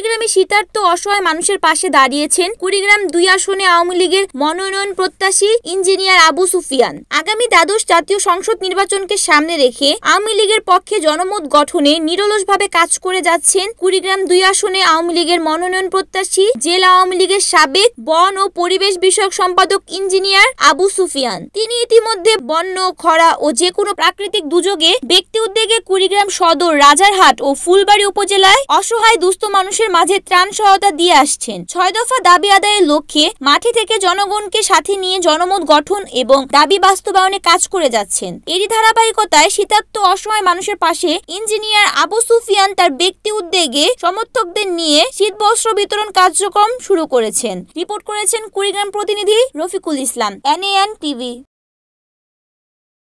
কুড়িগ্রামে শীতার্থ অসহায় মানুষের পাশে দাঁড়িয়েছেন কুড়িগ্রাম দুই আসনে আওয়ামী লীগের মনোনয়ন প্রত্যাশী ইঞ্জিনিয়ার আবু সুফিয়ান আগামী দ্বাদশ জাতীয় সংসদ নির্বাচনকে সামনে রেখে আওয়ামী লীগের পক্ষে জনমত গঠনে নিরলসভাবে কাজ করে যাচ্ছেন কুড়িগ্রাম দুই আসনে আওয়ামী লীগের মনোনয়ন প্রত্যাশী জেলা আওয়ামী লীগের সাবেক বন ও পরিবেশ বিষয়ক সম্পাদক ইঞ্জিনিয়ার আবু সুফিয়ান তিনি ইতিমধ্যে বন্য খরা ও যে কোনো প্রাকৃতিক দুযোগে ব্যক্তি উদ্যোগে কুড়িগ্রাম সদর রাজারহাট ও ফুলবাড়ি উপজেলায় অসহায় দুস্থ মানুষের মাঝে ত্রাণ সহায়তা দিয়ে আসছেন ছয় দফা দাবি আদায়ের লক্ষ্যে মাঠে থেকে জনগণকে সাথে নিয়ে জনমত গঠন এবং দাবি বাস্তবায়নে কাজ করে যাচ্ছেন এরই ধারাবাহিকতায় শীতাত্ম অসময় মানুষের পাশে ইঞ্জিনিয়ার আবু সুফিয়ান তার ব্যক্তি উদ্যোগে সমর্থকদের নিয়ে শীত বস্ত্র বিতরণ কার্যক্রম শুরু করেছেন রিপোর্ট করেছেন কুড়িগ্রাম প্রতিনিধি রফিকুল ইসলাম এনএএন টিভি